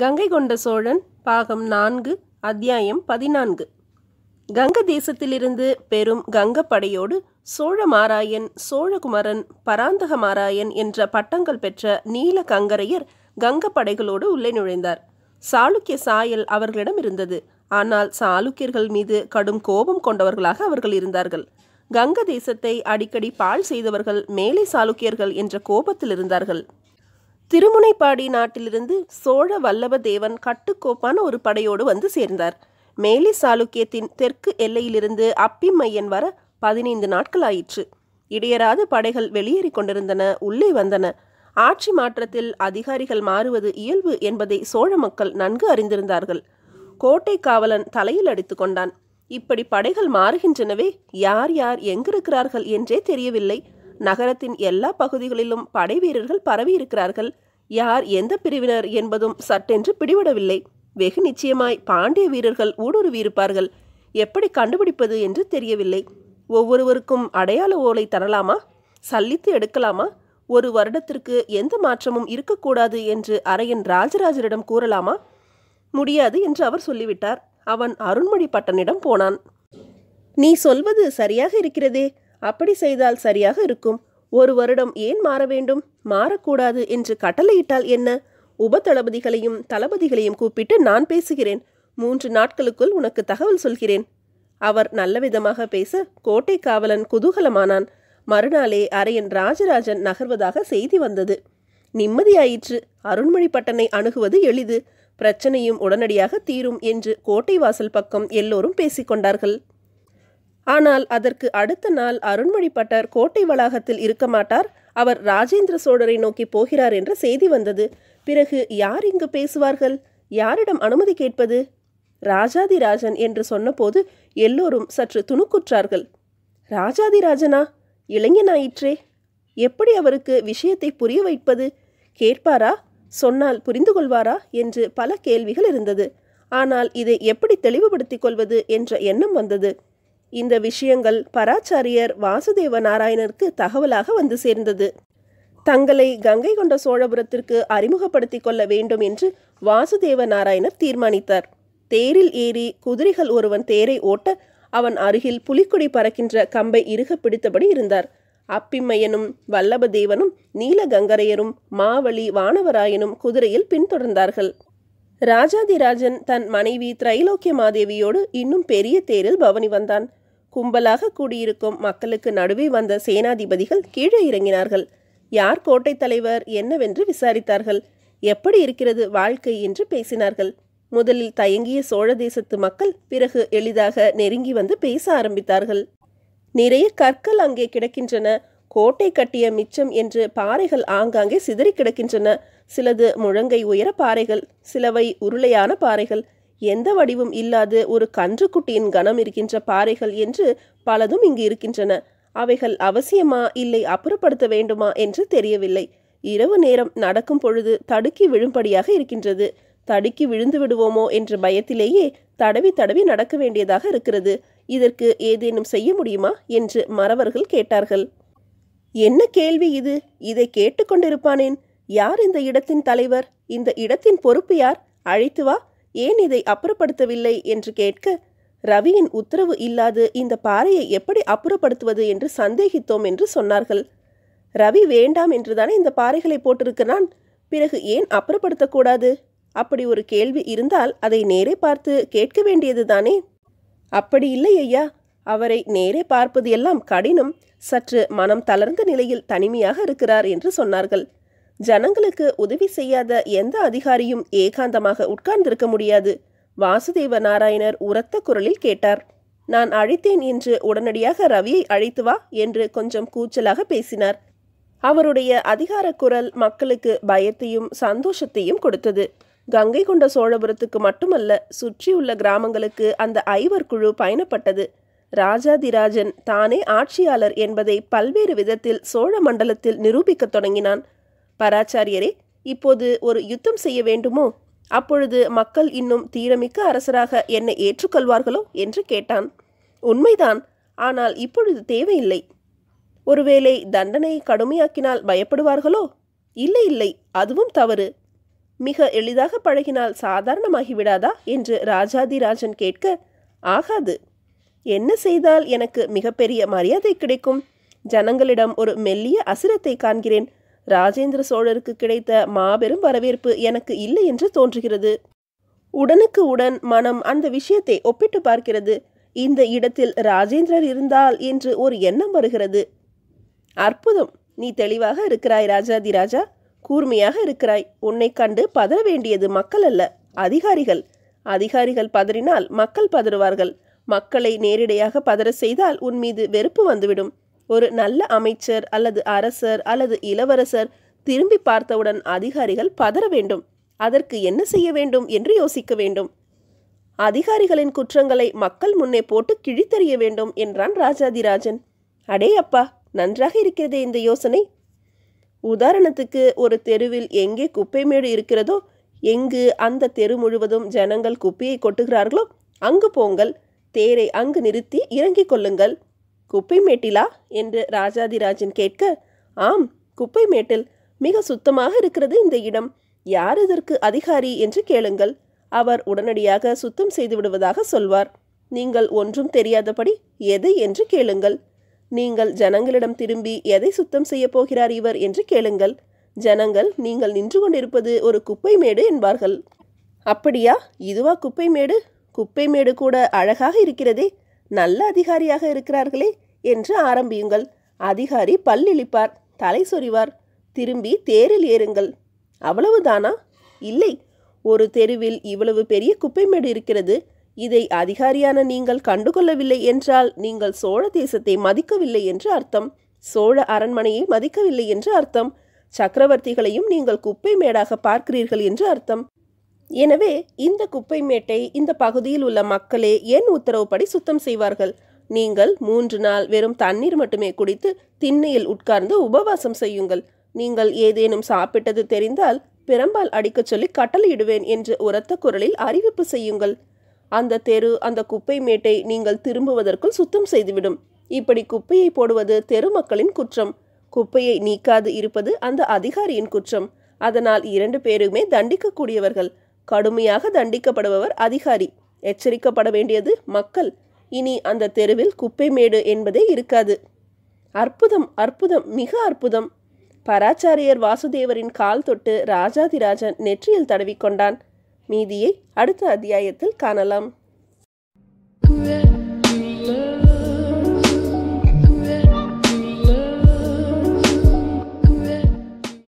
கங்கை கொண்ட சோழன் பாகம் நான்கு அத்தியாயம் பதினான்கு கங்க தேசத்திலிருந்து பெரும் கங்கப்படையோடு சோழ மாராயன் சோழகுமரன் பராந்தக மாராயன் என்ற பட்டங்கள் பெற்ற நீல கங்கரையர் கங்கப்படைகளோடு உள்ளே நுழைந்தார் சாளுக்கிய சாயல் அவர்களிடம் இருந்தது ஆனால் சாளுக்கியர்கள் மீது கடும் கோபம் கொண்டவர்களாக அவர்கள் இருந்தார்கள் கங்க தேசத்தை அடிக்கடி பால் செய்தவர்கள் மேலை சாளுக்கியர்கள் என்ற கோபத்தில் இருந்தார்கள் திருமுனைப்பாடி நாட்டிலிருந்து சோழ வல்லப தேவன் கட்டுக்கோப்பான ஒரு படையோடு வந்து சேர்ந்தார் மேலி சாளுக்கியத்தின் தெற்கு எல்லையிலிருந்து அப்பி மையன் வர பதினைந்து நாட்கள் ஆயிற்று இடையராது படைகள் வெளியேறி கொண்டிருந்தன உள்ளே வந்தன ஆட்சி மாற்றத்தில் அதிகாரிகள் மாறுவது இயல்பு என்பதை சோழ மக்கள் நன்கு அறிந்திருந்தார்கள் கோட்டை காவலன் தலையில் அடித்து கொண்டான் இப்படி படைகள் மாறுகின்றனவே யார் யார் எங்கிருக்கிறார்கள் என்றே தெரியவில்லை நகரத்தின் எல்லா பகுதிகளிலும் படை வீரர்கள் பரவியிருக்கிறார்கள் யார் எந்த பிரிவினர் என்பதும் சட்டென்று பிடிவிடவில்லை வெகு நிச்சயமாய் பாண்டிய வீரர்கள் ஊடுருவியிருப்பார்கள் எப்படி கண்டுபிடிப்பது என்று தெரியவில்லை ஒவ்வொருவருக்கும் அடையாள ஓலை தரலாமா சல்லித்து எடுக்கலாமா ஒரு வருடத்திற்கு எந்த மாற்றமும் இருக்கக்கூடாது என்று அரையன் ராஜராஜரிடம் கூறலாமா முடியாது என்று அவர் சொல்லிவிட்டார் அவன் அருண்மொழி பட்டனிடம் போனான் நீ சொல்வது சரியாக இருக்கிறதே அப்படி செய்தால் சரியாக இருக்கும் ஒரு வருடம் ஏன் மாற வேண்டும் மாறக்கூடாது என்று கட்டளையிட்டால் என்ன உப தளபதிகளையும் தளபதிகளையும் கூப்பிட்டு நான் பேசுகிறேன் மூன்று நாட்களுக்குள் உனக்கு தகவல் சொல்கிறேன் அவர் விதமாக பேச கோட்டை காவலன் குதூகலமானான் மறுநாளே அரையன் ராஜராஜன் நகர்வதாக செய்தி வந்தது நிம்மதியாயிற்று அருண்மொழி பட்டனை அணுகுவது எளிது பிரச்சனையும் உடனடியாக தீரும் என்று கோட்டை வாசல் பக்கம் எல்லோரும் பேசிக்கொண்டார்கள் ஆனால் அதற்கு அடுத்த நாள் அருண்மொழிப்பட்டர் கோட்டை வளாகத்தில் இருக்க மாட்டார் அவர் ராஜேந்திர சோழரை நோக்கி போகிறார் என்ற செய்தி வந்தது பிறகு யார் இங்கு பேசுவார்கள் யாரிடம் அனுமதி கேட்பது ராஜாதிராஜன் என்று சொன்னபோது எல்லோரும் சற்று துணுக்குற்றார்கள் ராஜாதிராஜனா இளைஞனாயிற்றே எப்படி அவருக்கு விஷயத்தை புரிய வைப்பது கேட்பாரா சொன்னால் புரிந்து கொள்வாரா என்று பல கேள்விகள் இருந்தது ஆனால் இதை எப்படி தெளிவுபடுத்திக் கொள்வது என்ற எண்ணம் வந்தது இந்த விஷயங்கள் பராச்சாரியர் வாசுதேவ நாராயணருக்கு தகவலாக வந்து சேர்ந்தது தங்களை கங்கை கொண்ட சோழபுரத்திற்கு அறிமுகப்படுத்திக் கொள்ள வேண்டும் என்று வாசுதேவ நாராயணர் தீர்மானித்தார் தேரில் ஏறி குதிரைகள் ஒருவன் தேரை ஓட்ட அவன் அருகில் புலிக்குடி பறக்கின்ற கம்பை இருக பிடித்தபடி இருந்தார் அப்பிம்மையனும் வல்லபதேவனும் நீலகங்கரையரும் மாவழி வானவராயனும் குதிரையில் பின்தொடர்ந்தார்கள் ராஜாதிராஜன் தன் மனைவி திரைலோக்கிய மாதேவியோடு இன்னும் பெரிய தேரில் பவனி வந்தான் கும்பலாக கூடியிருக்கும் மக்களுக்கு நடுவே வந்த சேனாதிபதிகள் கீழே இறங்கினார்கள் யார் கோட்டை தலைவர் என்னவென்று விசாரித்தார்கள் எப்படி இருக்கிறது வாழ்க்கை என்று பேசினார்கள் முதலில் தயங்கிய சோழ தேசத்து மக்கள் பிறகு எளிதாக நெருங்கி வந்து பேச ஆரம்பித்தார்கள் நிறைய கற்கள் அங்கே கிடக்கின்றன கோட்டை கட்டிய மிச்சம் என்று பாறைகள் ஆங்காங்கே சிதறி கிடக்கின்றன சிலது முழங்கை உயர பாறைகள் சிலவை உருளையான பாறைகள் எந்த வடிவும் இல்லாது ஒரு கன்றுக்குட்டியின் கனம் இருக்கின்ற பாறைகள் என்று பலதும் இங்கு இருக்கின்றன அவைகள் அவசியமா இல்லை அப்புறப்படுத்த வேண்டுமா என்று தெரியவில்லை இரவு நேரம் நடக்கும் பொழுது தடுக்கி விழும்படியாக இருக்கின்றது தடுக்கி விழுந்து விடுவோமோ என்ற பயத்திலேயே தடவி தடவி நடக்க வேண்டியதாக இருக்கிறது இதற்கு ஏதேனும் செய்ய முடியுமா என்று மறவர்கள் கேட்டார்கள் என்ன கேள்வி இது இதை கேட்டுக்கொண்டிருப்பானேன் யார் இந்த இடத்தின் தலைவர் இந்த இடத்தின் பொறுப்பு யார் அழைத்து வா ஏன் இதை அப்புறப்படுத்தவில்லை என்று கேட்க ரவியின் உத்தரவு இல்லாது இந்த பாறையை எப்படி அப்புறப்படுத்துவது என்று சந்தேகித்தோம் என்று சொன்னார்கள் ரவி வேண்டாம் என்றுதானே இந்த பாறைகளை போட்டிருக்கிறான் பிறகு ஏன் அப்புறப்படுத்தக்கூடாது அப்படி ஒரு கேள்வி இருந்தால் அதை நேரே பார்த்து கேட்க வேண்டியதுதானே அப்படி இல்லை ஐயா அவரை நேரே பார்ப்பது எல்லாம் கடினம் சற்று மனம் தளர்ந்த நிலையில் தனிமையாக இருக்கிறார் என்று சொன்னார்கள் ஜனங்களுக்கு உதவி செய்யாத எந்த அதிகாரியும் ஏகாந்தமாக உட்கார்ந்திருக்க முடியாது வாசுதேவ நாராயணர் உரத்த குரலில் கேட்டார் நான் அழைத்தேன் என்று உடனடியாக ரவியை அழைத்து வா என்று கொஞ்சம் கூச்சலாக பேசினார் அவருடைய அதிகார குரல் மக்களுக்கு பயத்தையும் சந்தோஷத்தையும் கொடுத்தது கங்கை கொண்ட சோழபுரத்துக்கு மட்டுமல்ல சுற்றியுள்ள கிராமங்களுக்கு அந்த ஐவர் குழு பயணப்பட்டது ராஜாதிராஜன் தானே ஆட்சியாளர் என்பதை பல்வேறு விதத்தில் சோழ மண்டலத்தில் நிரூபிக்கத் தொடங்கினான் பராச்சாரியரே இப்போது ஒரு யுத்தம் செய்ய வேண்டுமோ அப்பொழுது மக்கள் இன்னும் தீரமிக்க அரசராக என்னை ஏற்றுக்கொள்வார்களோ என்று கேட்டான் உண்மைதான் ஆனால் இப்பொழுது தேவையில்லை ஒருவேளை தண்டனையை கடுமையாக்கினால் பயப்படுவார்களோ இல்லை இல்லை அதுவும் தவறு மிக எளிதாக பழகினால் சாதாரணமாகிவிடாதா என்று ராஜாதிராஜன் கேட்க ஆகாது என்ன செய்தால் எனக்கு மிகப்பெரிய மரியாதை கிடைக்கும் ஜனங்களிடம் ஒரு மெல்லிய அசிரத்தை காண்கிறேன் ராஜேந்திர சோழருக்கு கிடைத்த மாபெரும் வரவேற்பு எனக்கு இல்லை என்று தோன்றுகிறது உடனுக்கு உடன் மனம் அந்த விஷயத்தை ஒப்பிட்டு பார்க்கிறது இந்த இடத்தில் ராஜேந்திரர் இருந்தால் என்று ஒரு எண்ணம் வருகிறது அற்புதம் நீ தெளிவாக இருக்கிறாய் ராஜாதி ராஜா கூர்மையாக இருக்கிறாய் உன்னை கண்டு பதற வேண்டியது மக்கள் அல்ல அதிகாரிகள் அதிகாரிகள் பதறினால் மக்கள் பதறுவார்கள் மக்களை நேரிடையாக பதற செய்தால் உன் மீது வெறுப்பு வந்துவிடும் ஒரு நல்ல அமைச்சர் அல்லது அரசர் அல்லது இளவரசர் திரும்பி பார்த்தவுடன் அதிகாரிகள் பதற வேண்டும் அதற்கு என்ன செய்ய வேண்டும் என்று யோசிக்க வேண்டும் அதிகாரிகளின் குற்றங்களை மக்கள் முன்னே போட்டு கிழித்தறிய வேண்டும் என்றான் ராஜாதிராஜன் அடே அப்பா நன்றாக இருக்கிறதே இந்த யோசனை உதாரணத்துக்கு ஒரு தெருவில் எங்கே குப்பை மேடு இருக்கிறதோ எங்கு அந்த தெரு முழுவதும் ஜனங்கள் குப்பையை கொட்டுகிறார்களோ அங்கு போங்கள் தேரை அங்கு நிறுத்தி இறங்கிக் கொள்ளுங்கள் குப்பை மேட்டிலா என்று ராஜாதிராஜன் கேட்க ஆம் குப்பை மேட்டில் மிக சுத்தமாக இருக்கிறது இந்த இடம் யார் இதற்கு அதிகாரி என்று கேளுங்கள் அவர் உடனடியாக சுத்தம் செய்து விடுவதாக சொல்வார் நீங்கள் ஒன்றும் தெரியாதபடி எது என்று கேளுங்கள் நீங்கள் ஜனங்களிடம் திரும்பி எதை சுத்தம் செய்ய போகிறார் இவர் என்று கேளுங்கள் ஜனங்கள் நீங்கள் நின்று கொண்டிருப்பது ஒரு குப்பை மேடு என்பார்கள் அப்படியா இதுவா குப்பை மேடு குப்பை மேடு கூட அழகாக இருக்கிறதே நல்ல அதிகாரியாக இருக்கிறார்களே என்று ஆரம்பியுங்கள் அதிகாரி பல்லிழிப்பார் தலை சொறிவார் திரும்பி தேரில் ஏறுங்கள் அவ்வளவுதானா இல்லை ஒரு தெருவில் இவ்வளவு பெரிய குப்பைமேடு இருக்கிறது இதை அதிகாரியான நீங்கள் கண்டுகொள்ளவில்லை என்றால் நீங்கள் சோழ தேசத்தை மதிக்கவில்லை என்று அர்த்தம் சோழ அரண்மனையை மதிக்கவில்லை என்று அர்த்தம் சக்கரவர்த்திகளையும் நீங்கள் குப்பை மேடாக பார்க்கிறீர்கள் என்று அர்த்தம் எனவே இந்த குப்பை மேட்டை இந்த பகுதியில் உள்ள மக்களே என் உத்தரவுப்படி சுத்தம் செய்வார்கள் நீங்கள் மூன்று நாள் வெறும் தண்ணீர் மட்டுமே குடித்து திண்ணையில் உட்கார்ந்து உபவாசம் செய்யுங்கள் நீங்கள் ஏதேனும் சாப்பிட்டது தெரிந்தால் பிரம்பால் அடிக்கச் சொல்லி கட்டளையிடுவேன் என்று உரத்த குரலில் அறிவிப்பு செய்யுங்கள் அந்த தெரு அந்த குப்பை மேட்டை நீங்கள் திரும்புவதற்குள் சுத்தம் செய்துவிடும் இப்படி குப்பையை போடுவது தெரு மக்களின் குற்றம் குப்பையை நீக்காது இருப்பது அந்த அதிகாரியின் குற்றம் அதனால் இரண்டு பேருமே தண்டிக்கக்கூடியவர்கள் கடுமையாக தண்டிக்கப்படுபவர் அதிகாரி எச்சரிக்கப்பட வேண்டியது மக்கள் இனி அந்த தெருவில் குப்பைமேடு என்பதே இருக்காது அற்புதம் அற்புதம் மிக அற்புதம் பராச்சாரியர் வாசுதேவரின் கால் தொட்டு ராஜாதிராஜன் நெற்றியில் தடவிக்கொண்டான் மீதியை அடுத்த அத்தியாயத்தில் காணலாம்